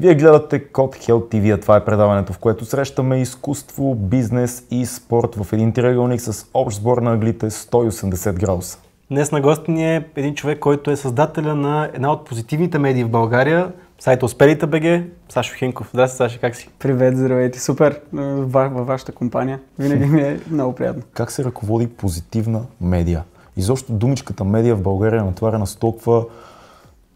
Вие гледате Код Health TV, това е предаването, в което срещаме изкуство, бизнес и спорт в един триъгълник с общ сбор на аглите 180 градуса. Днес на гости ни е един човек, който е създателя на една от позитивните медии в България, сайта Успелите БГ, Сашо Хинков. Здрасти, Саша, как си? Привет, здравейте. Супер във вашата компания. Винаги ми е много приятно. Как се ръководи позитивна медия? Изобщо думичката медия в България е натваряна с толкова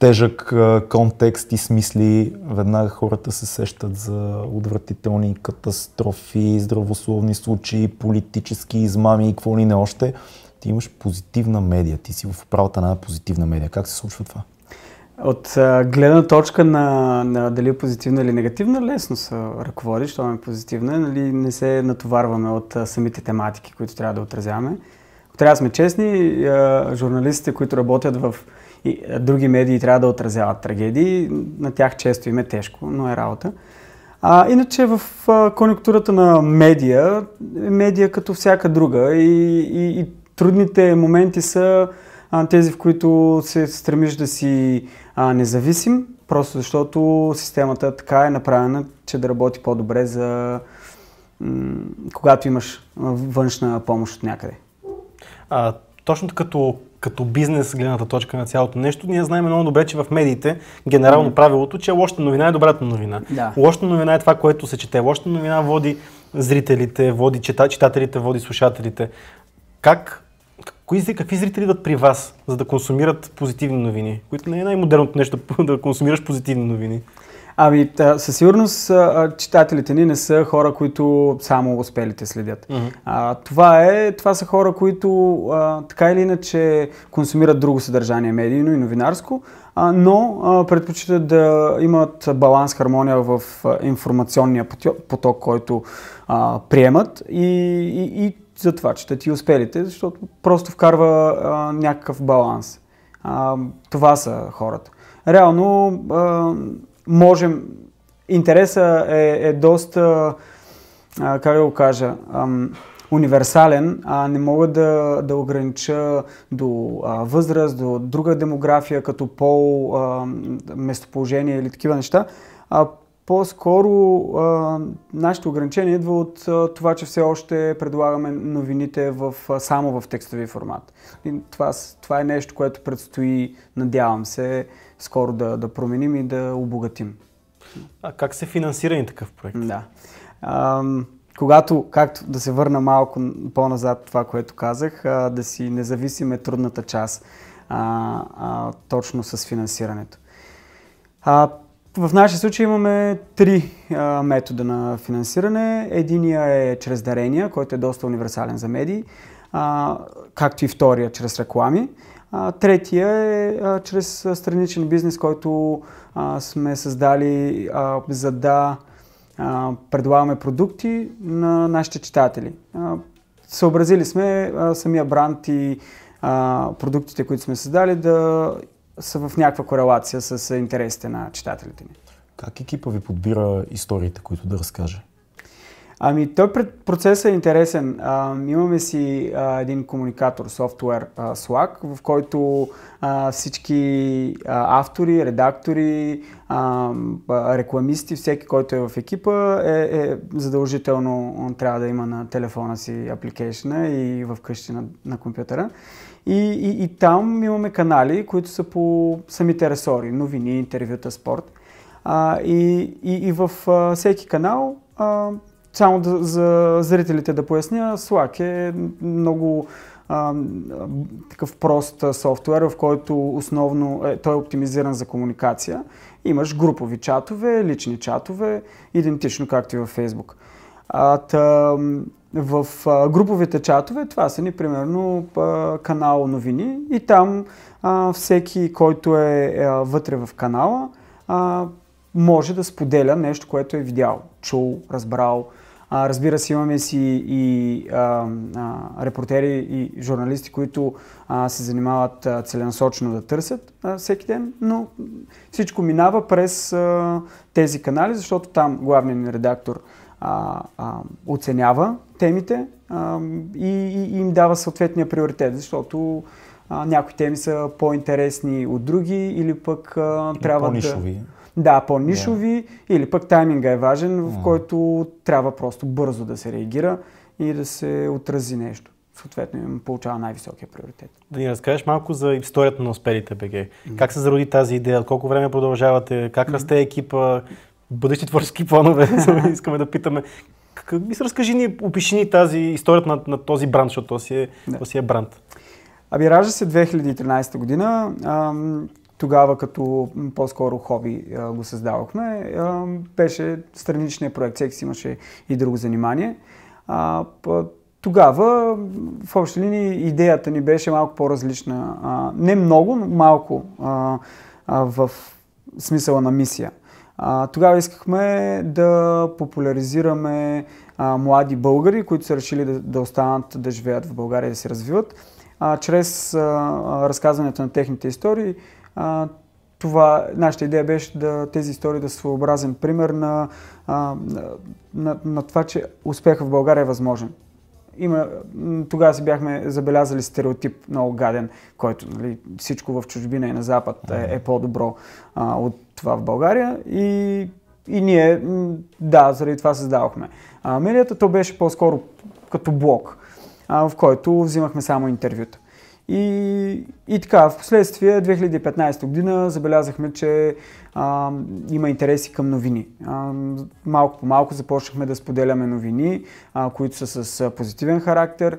тежък контекст и смисли, веднага хората се сещат за отвратителни катастрофи, здравословни случаи, политически измами и какво ли не още. Ти имаш позитивна медия, ти си в управата на позитивна медия. Как се случва това? От гледна точка на, на дали е позитивна или негативна, лесно се ръководи, що е позитивна, нали, не се натоварваме от самите тематики, които трябва да отразяваме. трябва да сме честни, журналистите, които работят в и е, други медии трябва да отразяват трагедии. На тях често им е тежко, но е работа. А, иначе в а, конъюнктурата на медия, е медия като всяка друга и, и, и трудните моменти са а, тези, в които се стремиш да си а, независим, просто защото системата така е направена, че да работи по-добре за когато имаш външна помощ от някъде. А, точно като като бизнес гледната точка на цялото нещо, ние знаем много добре, че в медиите генерално mm. правилото, че е лошата новина е добрата новина. Да. Лошата новина е това, което се чете. Лошата новина води зрителите, води читателите, води слушателите. Как Кои какви зрители идват при вас, за да консумират позитивни новини? Които не е най-модерното нещо да консумираш позитивни новини. Ами, та, със сигурност читателите ни не са хора, които само успелите следят. Mm-hmm. А, това, е, това са хора, които а, така или иначе консумират друго съдържание, медийно и новинарско, а, но а, предпочитат да имат баланс, хармония в информационния поток, който а, приемат и, и, и за това, че те ти успелите, защото просто вкарва а, някакъв баланс. А, това са хората. Реално а, можем... Интереса е, е доста, а, как да го кажа, а, универсален, а не мога да, да огранича до а, възраст, до друга демография, като пол, а, местоположение или такива неща. А, по-скоро нашето ограничение идва от а, това, че все още предлагаме новините в, а, само в текстови формат. И това, това е нещо, което предстои, надявам се, скоро да, да променим и да обогатим. А как се финансира и такъв проект? Да. А, когато, както да се върна малко по-назад това, което казах, а, да си независим е трудната част а, а, точно с финансирането. А, в нашия случай имаме три а, метода на финансиране. Единия е чрез дарения, който е доста универсален за медии, а, както и втория чрез реклами. А, третия е а, чрез страничен бизнес, който а, сме създали а, за да а, предлагаме продукти на нашите читатели. А, съобразили сме а, самия бранд и а, продуктите, които сме създали, да са в някаква корелация с интересите на читателите ни. Как екипа ви подбира историите, които да разкаже? Ами, той пред процесът е интересен. А, имаме си а, един комуникатор, софтуер а, Slack, в който а, всички а, автори, редактори, а, рекламисти, всеки, който е в екипа, е, е задължително он трябва да има на телефона си апликейшна и къщи на, на компютъра. И, и, и там имаме канали, които са по самите ресори, новини, интервюта, спорт. А, и, и, и в а, всеки канал а, само да, за зрителите да поясня, Slack е много а, такъв прост софтуер, в който основно е, той е оптимизиран за комуникация. Имаш групови чатове, лични чатове, идентично както и във Facebook. А, та, в а, груповите чатове това са ни примерно а, канал новини и там а, всеки, който е а, вътре в канала, а, може да споделя нещо, което е видял, чул, разбрал. А, разбира се, имаме си и а, а, репортери и журналисти, които а, се занимават а, целенасочено да търсят а, всеки ден, но всичко минава през а, тези канали, защото там главният ни редактор а, а, оценява темите а, и, и им дава съответния приоритет, защото а, някои теми са по-интересни от други или пък а, трябва по-нишови. да... Да, по-нишови yeah. или пък тайминга е важен, в yeah. който трябва просто бързо да се реагира и да се отрази нещо съответно им получава най-високия приоритет. Да ни разкажеш малко за историята на успелите БГ. Mm-hmm. Как се зароди тази идея? Колко време продължавате? Как mm-hmm. расте екипа? Бъдещи творчески планове? искаме да питаме. Как, ми се разкажи ни, опиши ни тази историята на, на този бранд, защото то си е, да. то си е бранд. Аби ражда се 2013 година тогава като по-скоро хоби а, го създавахме. А, беше страничния проект, всеки имаше и друго занимание. А, тогава, в общи линии, идеята ни беше малко по-различна. А, не много, но малко а, а, в смисъла на мисия. А, тогава искахме да популяризираме а, млади българи, които са решили да, да останат да живеят в България и да се развиват, а, чрез а, разказването на техните истории, а, това, нашата идея беше да тези истории да са своеобразен пример на, а, на, на, на това, че успехът в България е възможен. Има, тогава си бяхме забелязали стереотип много гаден, който нали, всичко в чужбина и на Запад е, е по-добро а, от това в България. И, и ние, да, заради това създавахме. А, медията то беше по-скоро като блок, а, в който взимахме само интервюта. И, и така, в последствие 2015 година забелязахме, че а, има интереси към новини. А, малко по малко започнахме да споделяме новини, а, които са с позитивен характер.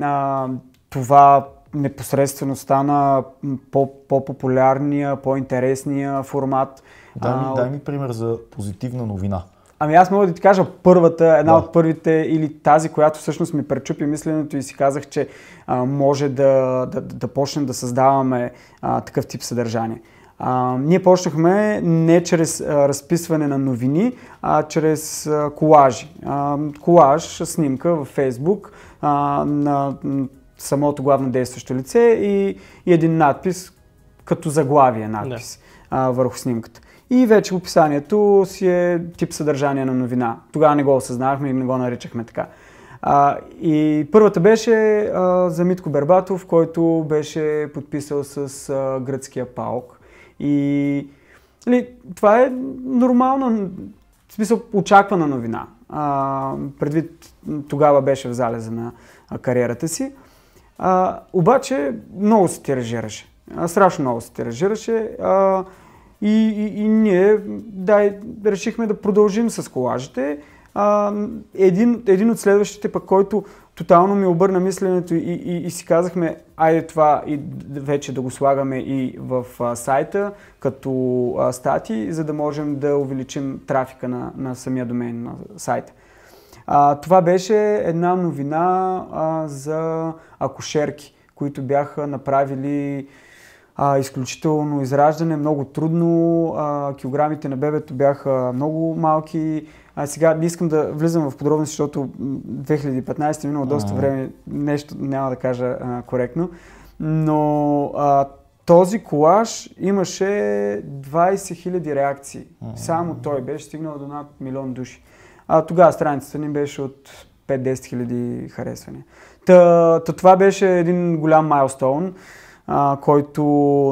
А, това непосредствено стана по-популярния, по-интересния формат. Дай ми, дай ми пример за позитивна новина. Ами аз мога да ти кажа първата, една да. от първите или тази, която всъщност ми пречупи мисленето и си казах, че а, може да, да, да почнем да създаваме а, такъв тип съдържание. А, ние почнахме не чрез а, разписване на новини, а чрез а, колажи. А, колаж, снимка във Фейсбук а, на самото главно действащо лице и, и един надпис, като заглавие надпис да. а, върху снимката. И вече описанието си е тип съдържание на новина. Тогава не го осъзнавахме и не го наричахме така. А, и първата беше а, за Митко Бербатов, който беше подписал с а, гръцкия паук. И ли, нали, това е нормална, в смисъл очаквана новина. А, предвид тогава беше в залеза на а, кариерата си. А, обаче много се тиражираше. А, страшно много се тиражираше. А, и, и, и ние да, решихме да продължим с колажите. А, един, един от следващите пък, който тотално ми обърна мисленето и, и, и си казахме, айде това и вече да го слагаме и в а, сайта като а, стати, за да можем да увеличим трафика на, на самия домен на сайта. А, това беше една новина а, за акушерки, които бяха направили а, изключително израждане, много трудно, а, килограмите на бебето бяха много малки. А сега не искам да влизам в подробности, защото 2015 минало доста време, нещо няма да кажа а, коректно, но а, този колаж имаше 20 000 реакции. Само той беше стигнал до над милион души. А тогава страницата ни беше от 5-10 хиляди харесвания. Та, та това беше един голям майлстоун а, който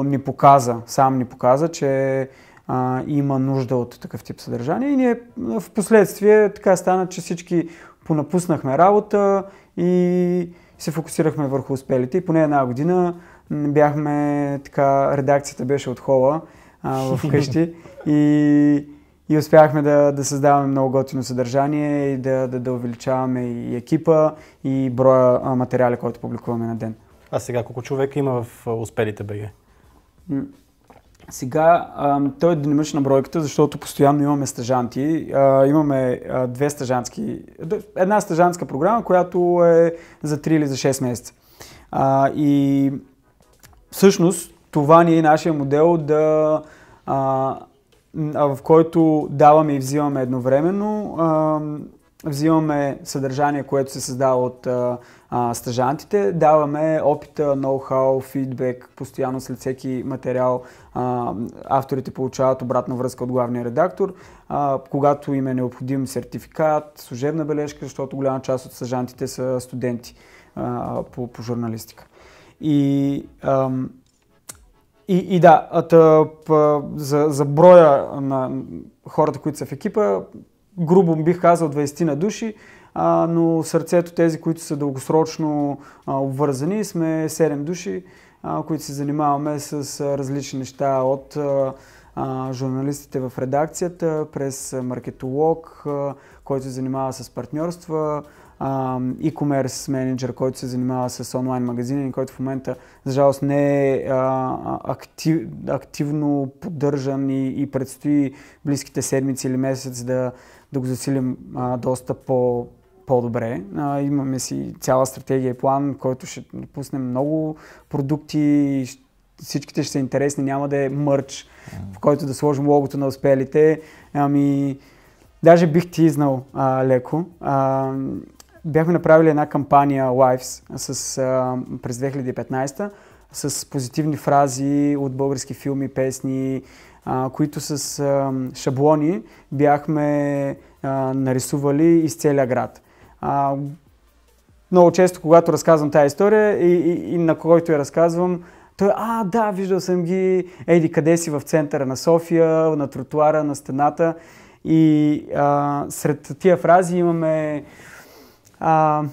ни показа, сам ни показа, че а, има нужда от такъв тип съдържание. И ние в последствие така стана, че всички понапуснахме работа и се фокусирахме върху успелите. И поне една година бяхме така, редакцията беше от хола а, вкъщи и, и успяхме да, да създаваме много готино съдържание и да, да, да увеличаваме и екипа и броя материали, който публикуваме на ден. А сега колко човека има в успелите БГ? Сега той е динамична бройката, защото постоянно имаме стажанти. имаме две стажантски, една стажантска програма, която е за 3 или за 6 месеца. и всъщност това ни е нашия модел да в който даваме и взимаме едновременно. Взимаме съдържание, което се създава от стъжантите, даваме опита, ноу-хау, фидбек, постоянно след всеки материал а, авторите получават обратна връзка от главния редактор. А, когато им е необходим сертификат, служебна бележка, защото голяма част от стъжантите са студенти а, по, по журналистика. И ам, и, и да, тъп, за, за броя на хората, които са в екипа, грубо бих казал 20 на души, а, но сърцето тези, които са дългосрочно а, обвързани, сме 7 души, а, които се занимаваме с а, различни неща от а, журналистите в редакцията, през маркетолог, а, който се занимава с партньорства, e-commerce менеджер, който се занимава с онлайн магазини, който в момента, за жалост, не е а, актив, активно поддържан и, и предстои близките седмици или месец да да го засилим а, доста по, по-добре. А, имаме си цяла стратегия и план, който ще пуснем много продукти, всичките ще са интересни, няма да е мърч, mm. в който да сложим логото на успелите. Ами, даже бих изнал а, леко. А, бяхме направили една кампания Lives с, а, през 2015 с позитивни фрази от български филми, песни, а, които с а, шаблони бяхме а, нарисували из целия град. А, много често, когато разказвам тази история и, и, и на който я разказвам, той, а, да, виждал съм ги, еди, къде си в центъра на София, на тротуара, на стената. И а, сред тия фрази имаме а,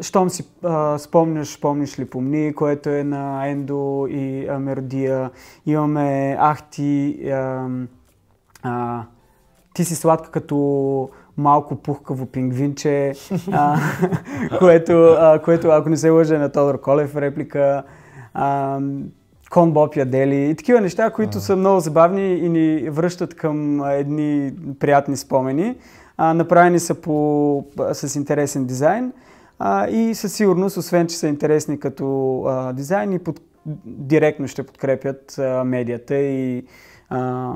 щом си а, спомняш, помниш ли помни, което е на Ендо и а, Мердия. Имаме Ахти, а, а, ти си сладка като малко пухкаво пингвинче, а, което, а, което, ако не се лъжа, е на Тодор Колев реплика. А, Кон Боб ядели и такива неща, които са много забавни и ни връщат към едни приятни спомени. А, направени са по, с интересен дизайн. А, и със сигурност, освен че са интересни като а, дизайн, и под, директно ще подкрепят а, медията и а,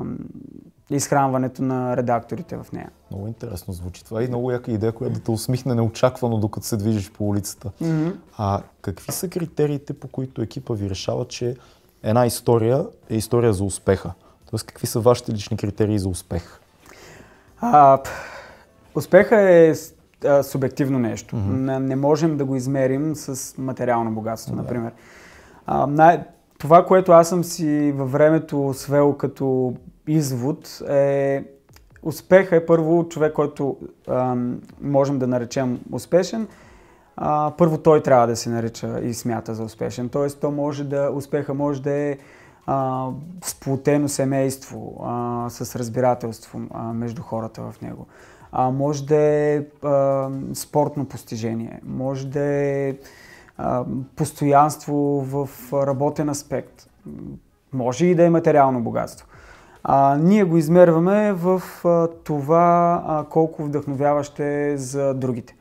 изхранването на редакторите в нея. Много интересно звучи това и много яка идея, която да те усмихне неочаквано, докато се движиш по улицата. Mm-hmm. А какви са критериите, по които екипа ви решава, че една история е история за успеха? Тоест, какви са вашите лични критерии за успех? А, успеха е а, субективно нещо. Mm-hmm. Не можем да го измерим с материално богатство, mm-hmm. например. А, най- това, което аз съм си във времето свел като извод е успеха е първо човек, който а, можем да наречем успешен. А, първо той трябва да се нарича и смята за успешен. Тоест, то може да, успеха може да е а, сплутено семейство а, с разбирателство а, между хората в него а, може да е а, спортно постижение, може да е а, постоянство в работен аспект, може и да е материално богатство. А, ние го измерваме в а, това а, колко вдъхновяващ е за другите.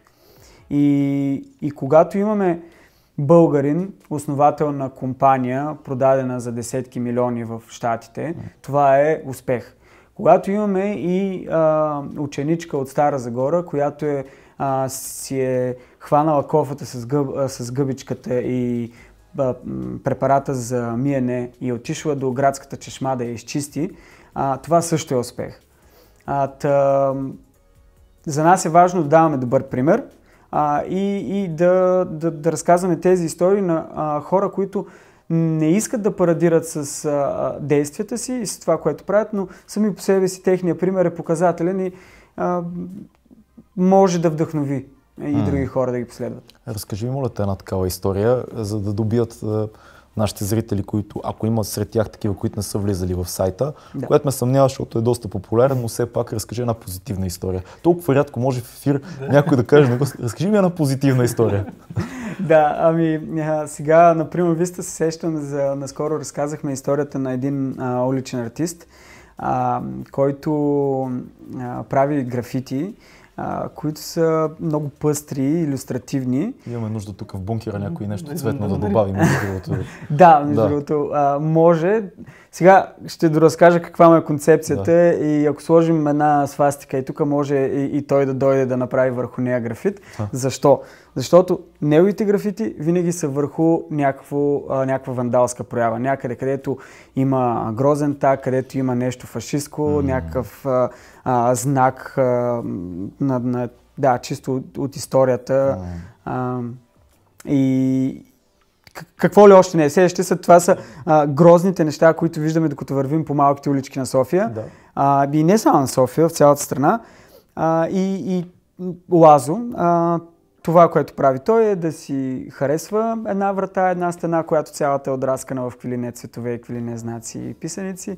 И, и когато имаме българин, основател на компания, продадена за десетки милиони в Штатите, това е успех. Когато имаме и а, ученичка от Стара Загора, която е, а, си е хванала кофата с, гъб, а, с гъбичката и а, препарата за миене и е отишла до градската чешма да я изчисти, а, това също е успех. А, тъ, за нас е важно да даваме добър пример а, и, и да, да, да разказваме тези истории на а, хора, които не искат да парадират с а, действията си и с това, което правят, но сами по себе си техния пример е показателен и а, може да вдъхнови и други хора да ги последват. Разкажи ми, моля, една такава история, за да добият а, нашите зрители, които, ако има сред тях такива, които не са влизали в сайта, да. което ме съмнява, защото е доста популярен, но все пак разкажи една позитивна история. Толкова рядко може в ефир да. някой да каже, разкажи ми една позитивна история. да, ами а, сега, например, Виста се сещам за... Наскоро разказахме историята на един а, уличен артист, а, който а, прави графити а, които са много пъстри, иллюстративни. Имаме нужда тук в бункера някои нещо цветно да добавим. да, между да. другото, а, може. Сега ще доразкажа каква му е концепцията да. и ако сложим една свастика и тук може и, и той да дойде да направи върху нея графит. А. Защо? Защото неговите графити винаги са върху някакво, а, някаква вандалска проява. Някъде, където има грозен так, където има нещо фашистко, mm. някакъв а, а, знак а, на, на, да, чисто от, от историята. А, и какво ли още не е? Следващите са, това са а, грозните неща, които виждаме докато вървим по малките улички на София. Да. А, и не само на София, в цялата страна. А, и, и Лазо, а, това, което прави той е да си харесва една врата, една стена, която цялата е отраскана в квилине цветове, квилине знаци и писаници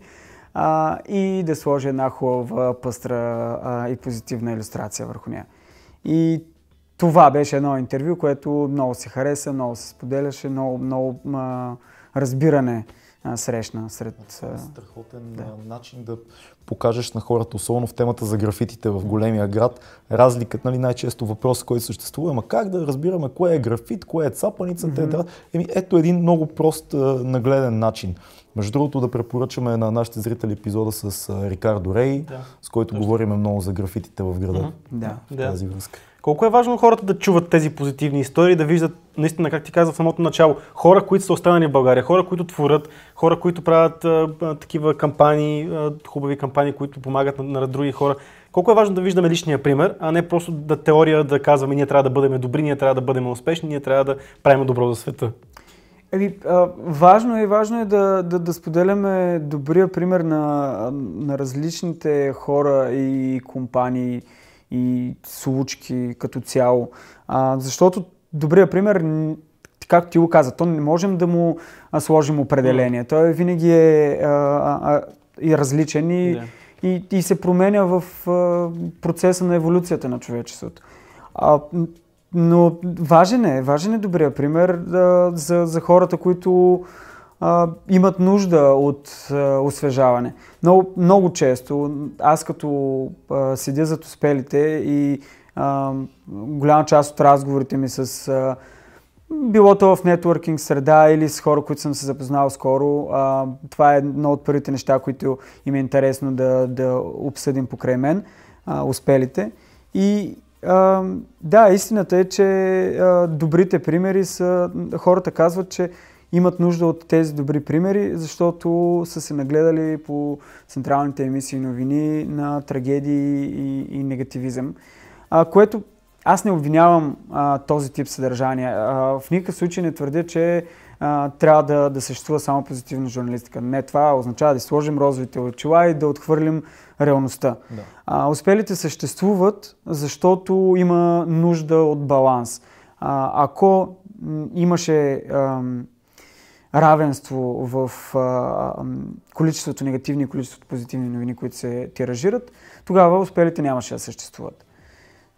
а, и да сложи една хубава, пъстра а, и позитивна иллюстрация върху нея. И това беше едно интервю, което много се хареса, много се споделяше, много, много а, разбиране срещна сред... Това е страхотен да. начин да покажеш на хората, особено в темата за графитите в големия град, разликата, нали, най-често въпрос, който съществува, ама как да разбираме кое е графит, кое е цапаница, mm-hmm. еми, ето един много прост нагледен начин. Между другото да препоръчаме на нашите зрители епизода с Рикардо Рей, да. с който Точно. говорим много за графитите в града. Mm-hmm. Да. В тази връзка. Колко е важно хората да чуват тези позитивни истории, да виждат наистина, как ти казах в самото начало, хора, които са останали в България, хора, които творят, хора, които правят а, а, такива кампании, а, хубави кампании, които помагат на, на други хора. Колко е важно да виждаме личния пример, а не просто да теория да казваме ние трябва да бъдем добри, ние трябва да бъдем успешни, ние трябва да правим добро за света. Еми, а, важно е, важно е да, да, да споделяме добрия пример на, на различните хора и компании, и случки като цяло. А, защото добрия пример, както ти го каза, то не можем да му сложим определение. Той винаги е а, а, и различен и, и, и се променя в а, процеса на еволюцията на човечеството. А, но важен е, важен е добрия пример да, за, за хората, които а, имат нужда от а, освежаване. Много, много често, аз като а, седя зад успелите и а, голяма част от разговорите ми с а, било то в нетворкинг среда или с хора, които съм се запознал скоро, а, това е едно от първите неща, които им е интересно да, да обсъдим покрай мен, а, успелите. И, а, да, истината е, че а, добрите примери са, хората казват, че имат нужда от тези добри примери, защото са се нагледали по централните емисии новини на трагедии и, и негативизъм. А, което аз не обвинявам а, този тип съдържание. А, в никакъв случай не твърдя, че а, трябва да, да съществува само позитивна журналистика. Не, това означава да сложим розовите очила и да отхвърлим реалността. Да. А, успелите съществуват, защото има нужда от баланс. А, ако имаше А, равенство в а, количеството негативни и количеството позитивни новини, които се тиражират, тогава успелите нямаше да съществуват.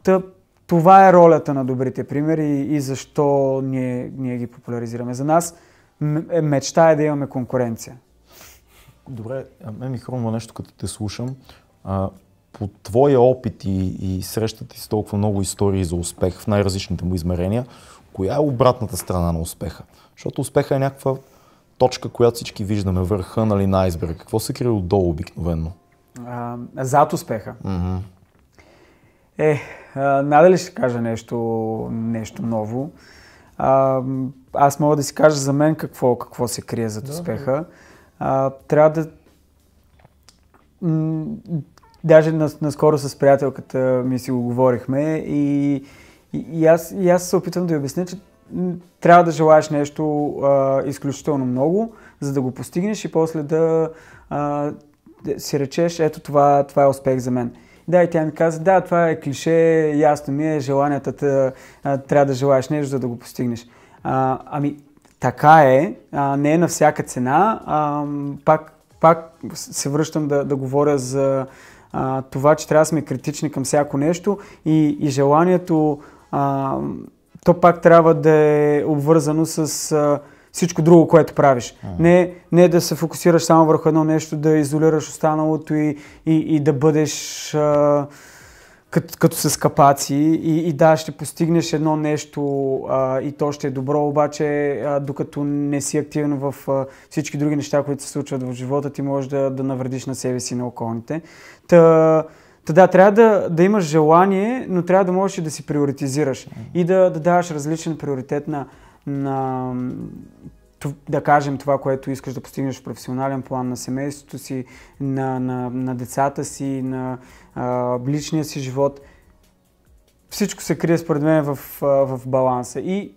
Та, това е ролята на добрите примери и защо ние, ние ги популяризираме. За нас е, мечта е да имаме конкуренция. Добре, а мен ми хрумва нещо, като те слушам. А, по твоя опит и, и срещата ти с толкова много истории за успех в най-различните му измерения, Коя е обратната страна на успеха? Защото успеха е някаква точка, която всички виждаме, върха нали, на айсберга. Какво се крие отдолу обикновено? А, зад успеха. Mm-hmm. Е, надали ще кажа нещо, нещо ново. А, аз мога да си кажа за мен какво, какво се крие зад успеха. А, трябва да... даже наскоро с приятелката ми си го говорихме и и, и, аз, и аз се опитвам да я обясня, че трябва да желаеш нещо а, изключително много, за да го постигнеш и после да а, си речеш, ето това, това е успех за мен. Да, и тя ми каза, да, това е клише, ясно ми е, желанията тъ, а, трябва да желаеш нещо, за да го постигнеш. А, ами, така е, а, не е на всяка цена. А, пак, пак се връщам да, да говоря за а, това, че трябва да сме критични към всяко нещо и, и желанието а, то пак трябва да е обвързано с а, всичко друго, което правиш. Mm-hmm. Не, не да се фокусираш само върху едно нещо, да изолираш останалото и, и, и да бъдеш а, като, като с капаци и, и да, ще постигнеш едно нещо а, и то ще е добро, обаче а, докато не си активен в а, всички други неща, които се случват в живота ти, можеш да, да навредиш на себе си и на околните. Та, Та да, трябва да, да имаш желание, но трябва да можеш и да си приоритизираш и да, да даваш различен приоритет на, на да кажем това, което искаш да постигнеш в професионален план на семейството си, на, на, на децата си, на а, личния си живот. Всичко се крие според мен в, в баланса. И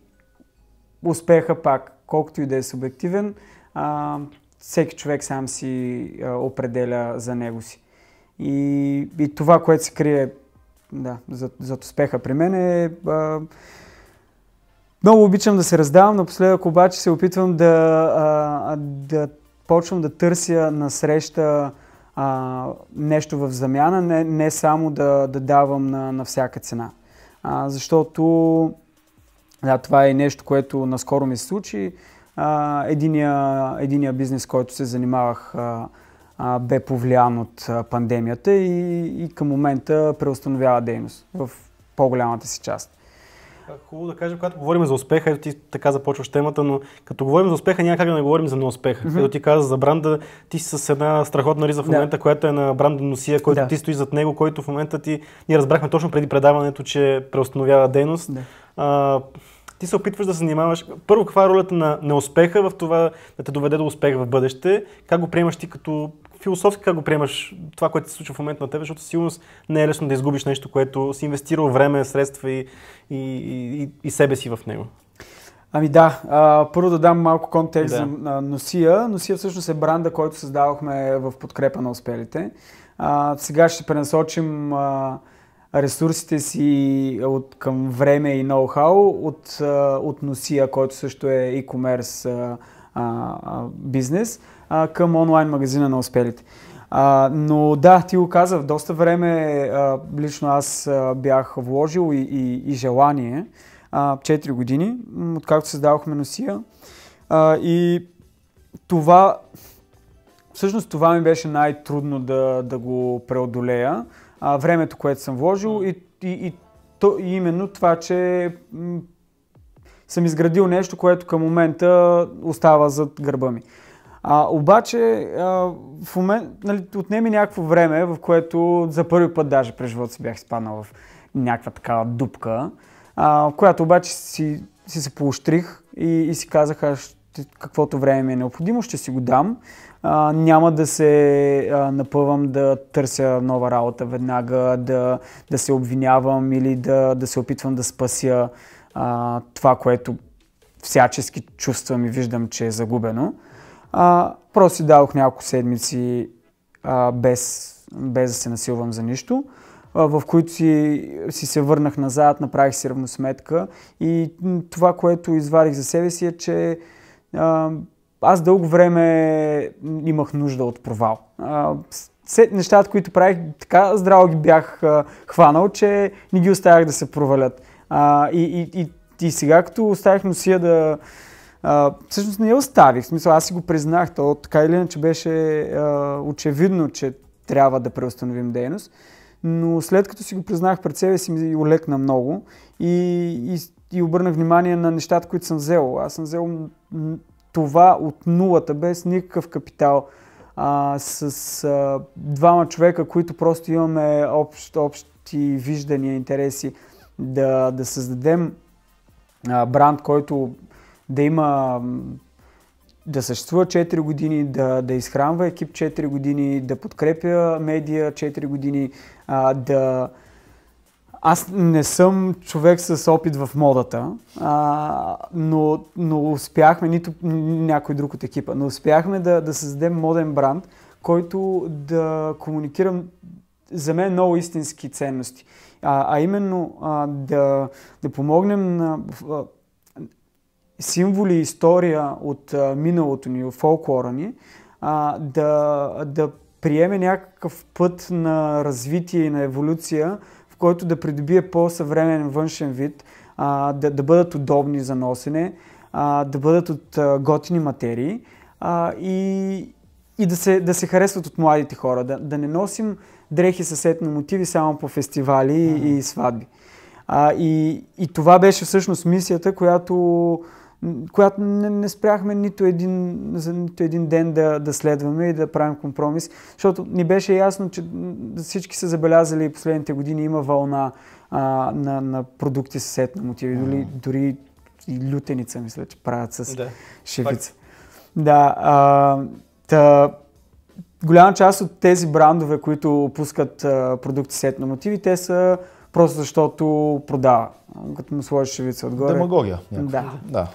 успеха пак, колкото и да е субективен, а, всеки човек сам си а, определя за него си. И, и това, което се крие да, зад, зад успеха при мен е... А, много обичам да се раздавам, напоследък обаче се опитвам да, а, да почвам да търся на среща а, нещо в замяна, не, не само да, да давам на, на всяка цена. А, защото да, това е нещо, което наскоро ми се случи. А, единия, единия бизнес, който се занимавах а, бе повлиян от пандемията и, и към момента преустановява дейност в по-голямата си част. Хубаво да кажем, когато говорим за успеха, ето ти така започваш темата, но като говорим за успеха, няма как да не говорим за неуспеха. Mm-hmm. Ето ти каза за бранда, ти си с една страхотна риза в момента, да. която е на бранда Носия, който да. ти стои зад него, който в момента ти... Ние разбрахме точно преди предаването, че преустановява дейност. Да. А, ти се опитваш да занимаваш. Първо, каква е ролята на неуспеха в това да те доведе до успех в бъдеще? Как го приемаш ти като философски, как го приемаш това, което се случва в момента на теб, защото сигурно не е лесно да изгубиш нещо, което си инвестирал време, средства и, и, и, и себе си в него? Ами да, а, първо да дам малко контекст да. за Носия. Носия всъщност е бранда, който създавахме в подкрепа на успелите. А, сега ще пренасочим а, ресурсите си от, към време и ноу-хау от, от Носия, който също е e-commerce бизнес, към онлайн магазина на успелите. А, но да, ти го казах, доста време а, лично аз а, бях вложил и, и, и желание, а, 4 години, откакто създавахме Носия. А, и това, всъщност това ми беше най-трудно да, да го преодолея, а, времето, което съм вложил и, и, и, то, и именно това, че м- съм изградил нещо, което към момента остава зад гърба ми. А, обаче, а, в момент, нали, отнеми някакво време, в което за първи път даже през живота си бях изпаднал в някаква такава дупка, а, в която обаче си, си се поощрих и, и си казах, аз каквото време ми е необходимо, ще си го дам а, няма да се а, напъвам да търся нова работа веднага, да, да се обвинявам или да, да се опитвам да спася а, това, което всячески чувствам и виждам, че е загубено. А, просто си дадох няколко седмици а, без, без да се насилвам за нищо в които си, си се върнах назад, направих си равносметка и това, което извадих за себе си е, че а, аз дълго време имах нужда от провал. Все нещата, които правих, така здраво ги бях хванал, че не ги оставях да се провалят. и, и, и, и сега, като оставих носия да... Uh, всъщност не я оставих, в смисъл аз си го признах, то така или иначе беше uh, очевидно, че трябва да преустановим дейност. Но след като си го признах пред себе си, ми улекна много и, и, и обърнах внимание на нещата, които съм взел. Аз съм взел това от нулата, без никакъв капитал, а, с а, двама човека, които просто имаме общ, общи виждания, интереси, да, да създадем а, бранд, който да има да съществува 4 години, да, да изхранва екип 4 години, да подкрепя медия 4 години, а, да, аз не съм човек с опит в модата, а, но, но успяхме, нито някой друг от екипа, но успяхме да, да създадем моден бранд, който да комуникирам за мен много истински ценности. А, а именно а, да, да помогнем на а, символи и история от а, миналото ни, от фолклора ни, а, да, да приеме някакъв път на развитие и на еволюция, в който да придобие по-съвременен външен вид, а, да, да бъдат удобни за носене, а, да бъдат от а, готини материи а, и, и да, се, да се харесват от младите хора. Да, да не носим дрехи със етни мотиви само по фестивали mm-hmm. и сватби. А, и, и това беше всъщност мисията, която която не, не спряхме нито един, за нито един ден да, да следваме и да правим компромис, защото ни беше ясно, че всички са забелязали последните години има вълна а, на, на продукти с на мотиви, дори, дори и лютеница, мисля, че правят с да. шевица. Да, а, та, голяма част от тези брандове, които пускат а, продукти с на мотиви, те са просто защото продава, като му сложиш шевица отгоре. Демагогия. Някакъв. Да. да.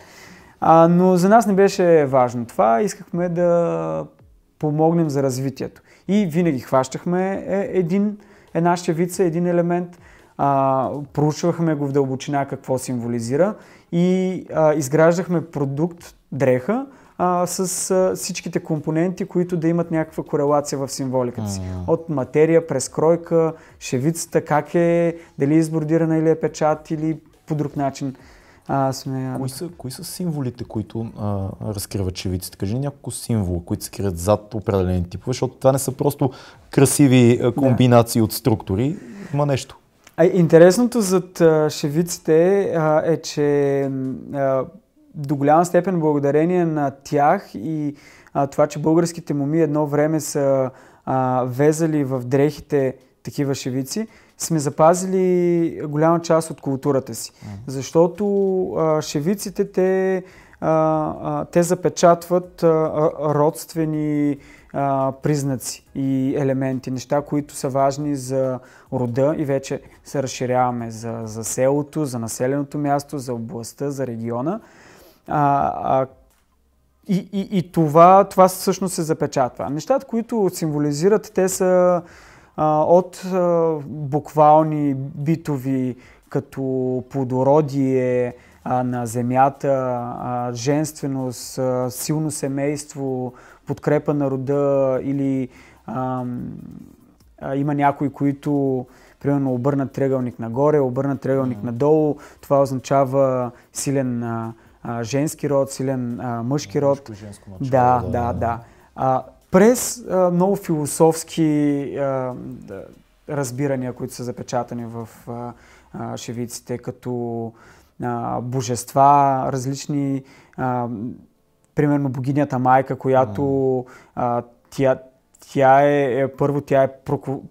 А, но за нас не беше важно това. Искахме да помогнем за развитието. И винаги хващахме е, един, една шевица, един елемент, а, проучвахме го в дълбочина какво символизира и а, изграждахме продукт, дреха, а, с а, всичките компоненти, които да имат някаква корелация в символиката си. Mm-hmm. От материя, през кройка, шевицата, как е, дали е избордирана или е печат или по друг начин а, сме... Кои са, кои са символите, които а, разкриват шевиците? Кажи ни няколко символа, които се крият зад определени типове, защото това не са просто красиви комбинации да. от структури, има нещо. А, интересното зад а, шевиците а, е, че а, до голяма степен благодарение на тях и а, това, че българските моми едно време са а, везали в дрехите такива шевици, сме запазили голяма част от културата си. Защото а, шевиците те, а, а, те запечатват а, родствени а, признаци и елементи, неща, които са важни за рода и вече се разширяваме за, за селото, за населеното място, за областта, за региона. А, а, и, и, и това, това всъщност се запечатва. Нещата, които символизират, те са от буквални битови като плодородие на земята, женственост, силно семейство, подкрепа на рода или има някои, които примерно обърнат триъгълник нагоре, обърнат триъгълник mm-hmm. надолу. Това означава силен а, женски род, силен а, мъжки род. Мъжко, женско, мъжко, да, да, да. да. А, през а, много философски а, разбирания, които са запечатани в а, а, шевиците, като а, божества, различни, а, примерно богинята майка, която а, тя, тя е, е, първо, тя е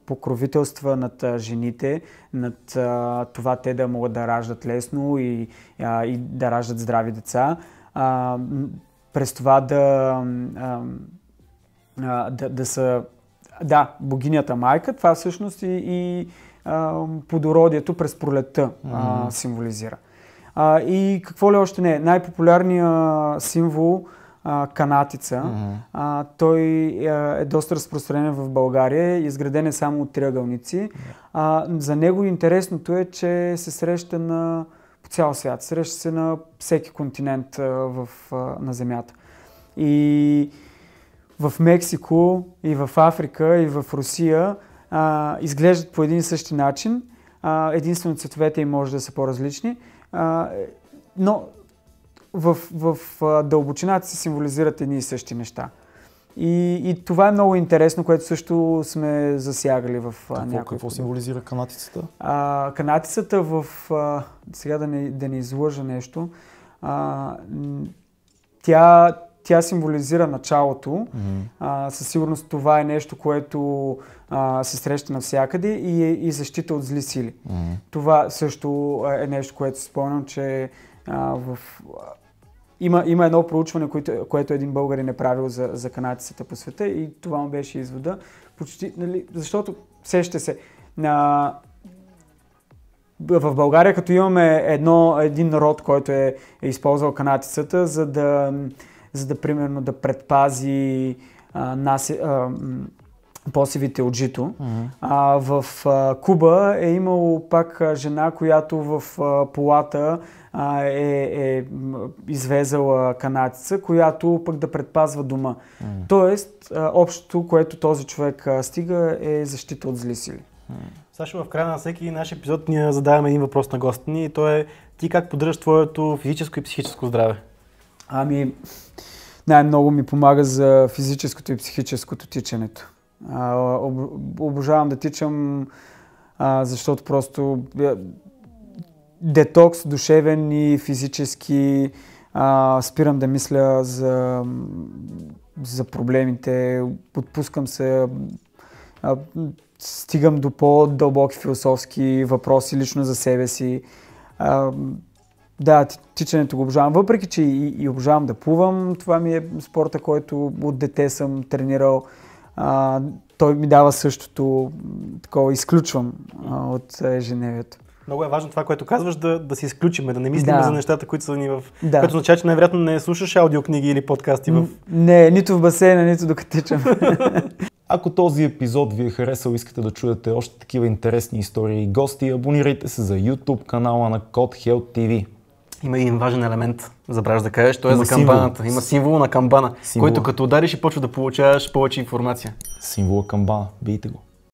покровителства над жените, над а, това те да могат да раждат лесно и, а, и да раждат здрави деца. А, през това да... А, а, да, да са, да, богинята майка, това всъщност и, и а, плодородието през пролетта а, символизира. А, и какво ли още не е? Най-популярният символ а, канатица. А, той а, е доста разпространен в България, изграден е само от триъгълници. А, за него интересното е, че се среща на по цял свят, среща се на всеки континент а, в, а, на Земята. И в Мексико, и в Африка, и в Русия а, изглеждат по един и същи начин. А, единствено цветовете им може да са по-различни. А, но в, в в дълбочината се символизират едни и същи неща. И, и това е много интересно, което също сме засягали в какво, някои... Какво символизира канатицата? А, канатицата в... А, сега да не, да не излъжа нещо. А, тя, тя символизира началото. Mm-hmm. А, със сигурност това е нещо, което а, се среща навсякъде и, е, и защита от зли сили. Mm-hmm. Това също е нещо, което спомням, че а, в има, има едно проучване, което, което един българин е правил за, за канадците по света и това му беше извода. Почти, нали, защото сеща се, на, в България като имаме едно, един народ, който е, е използвал канатицата, за да за да примерно да предпази а, нас, а, посевите от жито. Mm-hmm. А, в а, Куба е имало пак жена, която в а, полата а, е, е извезала канатица, която пък да предпазва дома. Mm-hmm. Тоест, а, общото, което този човек а, стига е защита от зли сили. Mm-hmm. Сашо, в края на всеки наш епизод ние задаваме един въпрос на гост ни и то е ти как поддържаш твоето физическо и психическо здраве? Ами, най-много ми помага за физическото и психическото тичането. А, об, обожавам да тичам, а, защото просто е, детокс, душевен и физически. А, спирам да мисля за, за проблемите, отпускам се, а, стигам до по-дълбоки философски въпроси лично за себе си. А, да, тичането го обожавам. Въпреки, че и, и обожавам да плувам, това ми е спорта, който от дете съм тренирал. А, той ми дава същото, такова изключвам а, от ежедневието. Много е важно това, което казваш, да, да се изключиме, да не мислим да. за нещата, които са ни в... Да. Което означава, че най-вероятно не слушаш аудиокниги или подкасти в... Не, нито в басейна, нито докато тичам. Ако този епизод ви е харесал, искате да чуете още такива интересни истории и гости, абонирайте се за YouTube канала на Code Health TV има един важен елемент, забравяш да кажеш, той е за камбаната. Символ. Има символ на камбана, символ. който като удариш и почва да получаваш повече информация. Символа е камбана, бийте го.